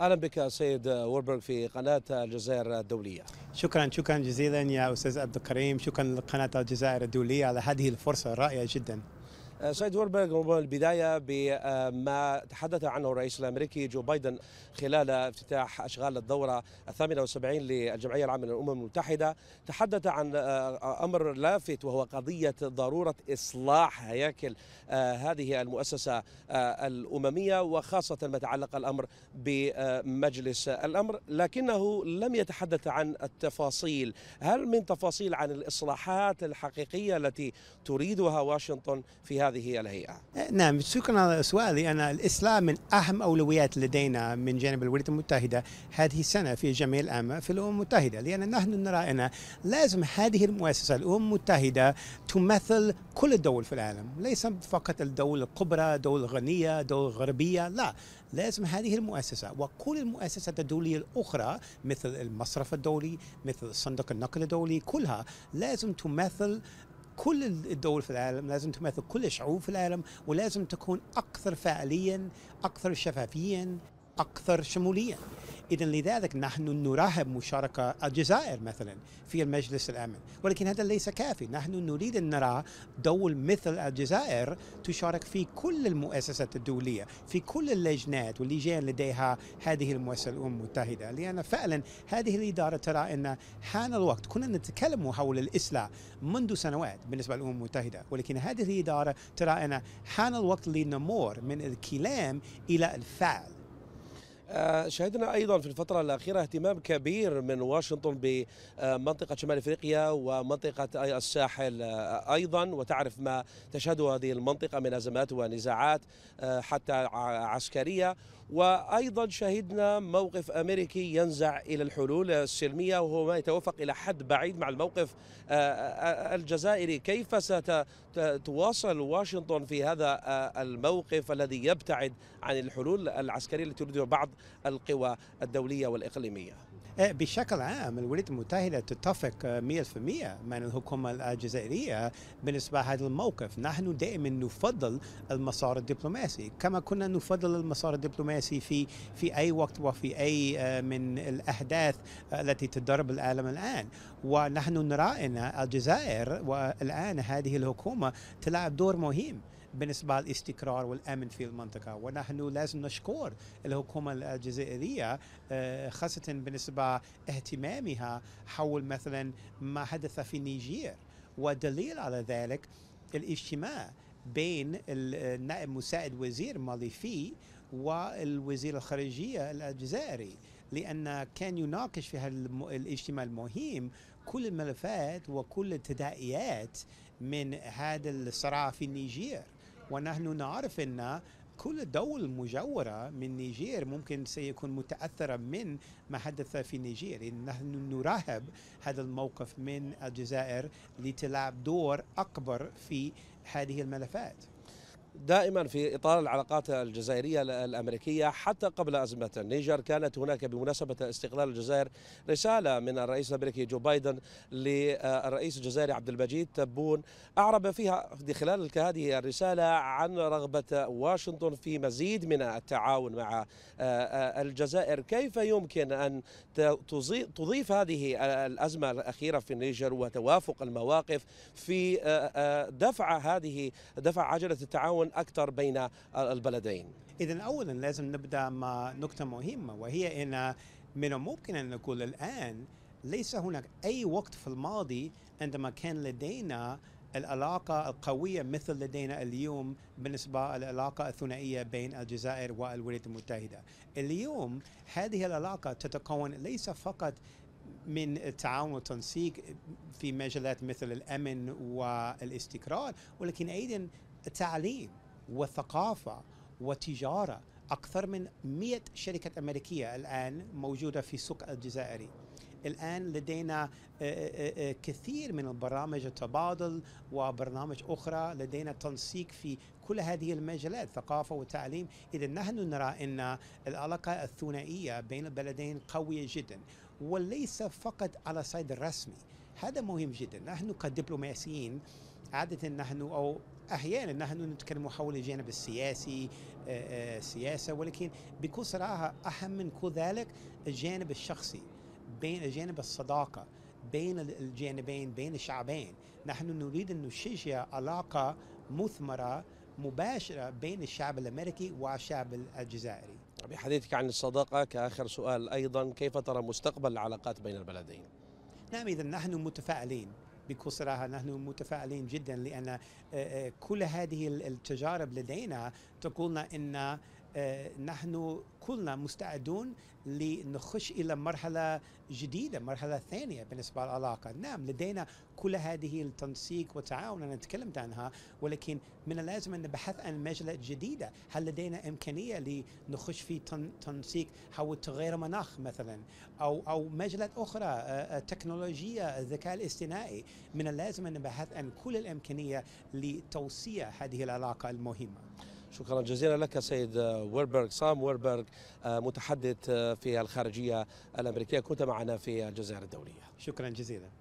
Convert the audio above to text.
اهلا بك سيد وربرغ في قناه الجزائر الدوليه. شكرا شكرا جزيلا يا استاذ عبد الكريم، شكرا لقناه الجزائر الدوليه على هذه الفرصه الرائعه جدا. آه، سيد وربرغ منذ البداية بما تحدث عنه الرئيس الأمريكي جو بايدن خلال افتتاح أشغال الدورة الثامنة والسبعين للجمعية العامة للأمم المتحدة تحدث عن آه، أمر لافت وهو قضية ضرورة إصلاح هياكل آه، هذه المؤسسة الأممية وخاصة ما تعلق الأمر بمجلس الأمر لكنه لم يتحدث عن التفاصيل هل من تفاصيل عن الإصلاحات الحقيقية التي تريدها واشنطن في هذه الهيئة إيه، نعم شكرا على سؤالي أنا الإسلام من أهم أولويات لدينا من جانب الولايات المتحدة هذه السنة في جميع الأمة في الأمم المتحدة لأن نحن نرى أن لازم هذه المؤسسة الأمم المتحدة تمثل كل الدول في العالم ليس فقط الدول الكبرى دول غنية دول غربية لا لازم هذه المؤسسة وكل المؤسسات الدولية الأخرى مثل المصرف الدولي مثل صندوق النقد الدولي كلها لازم تمثل كل الدول في العالم لازم تمثل كل الشعوب في العالم ولازم تكون أكثر فعاليا أكثر شفافيا أكثر شموليا إذا لذلك نحن نرحب مشاركة الجزائر مثلا في المجلس الأمن ولكن هذا ليس كافي نحن نريد أن نرى دول مثل الجزائر تشارك في كل المؤسسات الدولية في كل اللجنات واللجان لديها هذه المؤسسة الأمم المتحدة لأن فعلا هذه الإدارة ترى أن حان الوقت كنا نتكلم حول الإسلام منذ سنوات بالنسبة للأمم المتحدة ولكن هذه الإدارة ترى أن حان الوقت لنمر من الكلام إلى الفعل آه، شهدنا ايضا في الفتره الاخيره اهتمام كبير من واشنطن بمنطقه شمال افريقيا ومنطقه الساحل آه، ايضا وتعرف ما تشهده هذه المنطقه من ازمات ونزاعات آه، حتى عسكريه وايضا شهدنا موقف امريكي ينزع الى الحلول السلميه وهو ما يتوافق الى حد بعيد مع الموقف آه، آه، آه، الجزائري كيف ستواصل واشنطن في هذا الموقف الذي يبتعد عن الحلول العسكريه التي تريدها بعض القوى الدوليه والاقليميه بشكل عام الولايات المتحدة تتفق 100% مع الحكومة الجزائرية بالنسبة لهذا الموقف نحن دائما نفضل المسار الدبلوماسي كما كنا نفضل المسار الدبلوماسي الخماسي في في اي وقت وفي اي آه، من الاحداث التي تضرب العالم الان ونحن نرى ان الجزائر والان هذه الحكومه تلعب دور مهم بالنسبة للاستقرار والأمن في المنطقة ونحن لازم نشكر الحكومة الجزائرية آه، خاصة بالنسبة اهتمامها حول مثلا ما حدث في نيجير ودليل على ذلك الاجتماع بين النائب آه، مساعد وزير مالي في والوزير الخارجية الجزائري لأن كان يناقش في هذا الاجتماع المهم كل الملفات وكل التداعيات من هذا الصراع في النيجير ونحن نعرف أن كل الدول المجاورة من نيجير ممكن سيكون متأثرة من ما حدث في نيجير نحن نراهب هذا الموقف من الجزائر لتلعب دور أكبر في هذه الملفات دائما في اطار العلاقات الجزائريه الامريكيه حتى قبل ازمه النيجر كانت هناك بمناسبه استقلال الجزائر رساله من الرئيس الامريكي جو بايدن للرئيس الجزائري عبد المجيد تبون اعرب فيها خلال هذه الرساله عن رغبه واشنطن في مزيد من التعاون مع آه، آه، الجزائر كيف يمكن ان تضيف هذه آه، الازمه الاخيره في النيجر وتوافق المواقف في دفع هذه دفع عجله التعاون تعاون أكثر بين البلدين إذا أولا لازم نبدأ مع نقطة مهمة وهي أن من الممكن أن نقول الآن ليس هناك أي وقت في الماضي عندما كان لدينا العلاقة القوية مثل لدينا اليوم بالنسبة للعلاقة الثنائية بين الجزائر والولايات المتحدة اليوم هذه العلاقة تتكون ليس فقط من التعاون والتنسيق في مجالات مثل الامن والاستقرار ولكن ايضا تعليم وثقافة وتجارة أكثر من 100 شركة أمريكية الآن موجودة في السوق الجزائري الآن لدينا آه، آه، آه، كثير من البرامج التبادل وبرنامج أخرى لدينا تنسيق في كل هذه المجالات ثقافة وتعليم إذا نحن نرى أن العلاقة الثنائية بين البلدين قوية جدا وليس فقط على الصعيد الرسمي هذا مهم جدا نحن كدبلوماسيين عادة نحن أو أحيانا نحن نتكلم حول الجانب السياسي السياسة آه، آه، ولكن بكل صراحة أهم من كل ذلك الجانب الشخصي بين جانب الصداقة بين الجانبين بين الشعبين نحن نريد أن نشجع علاقة مثمرة مباشرة بين الشعب الأمريكي والشعب الجزائري بحديثك طيب، عن الصداقة كآخر سؤال أيضا كيف ترى مستقبل العلاقات بين البلدين؟ نعم إذا نحن متفائلين بكل صراحه نحن متفائلين جدا لان آه، آه، كل هذه التجارب لدينا تقولنا ان آه، نحن كلنا مستعدون لنخش إلى مرحلة جديدة مرحلة ثانية بالنسبة للعلاقة نعم لدينا كل هذه التنسيق والتعاون أنا تكلمت عنها ولكن من اللازم أن نبحث عن مجلة جديدة هل لدينا إمكانية لنخش في تنسيق حول تغير مناخ مثلا أو أو مجالات أخرى آه، آه، تكنولوجيا الذكاء الاصطناعي من اللازم أن نبحث عن كل الإمكانية لتوسيع هذه العلاقة المهمة شكرا جزيلا لك سيد ويربرغ سام ويربرغ آه، متحدث آه، في الخارجية الأمريكية كنت معنا في الجزائر الدولية شكرا جزيلا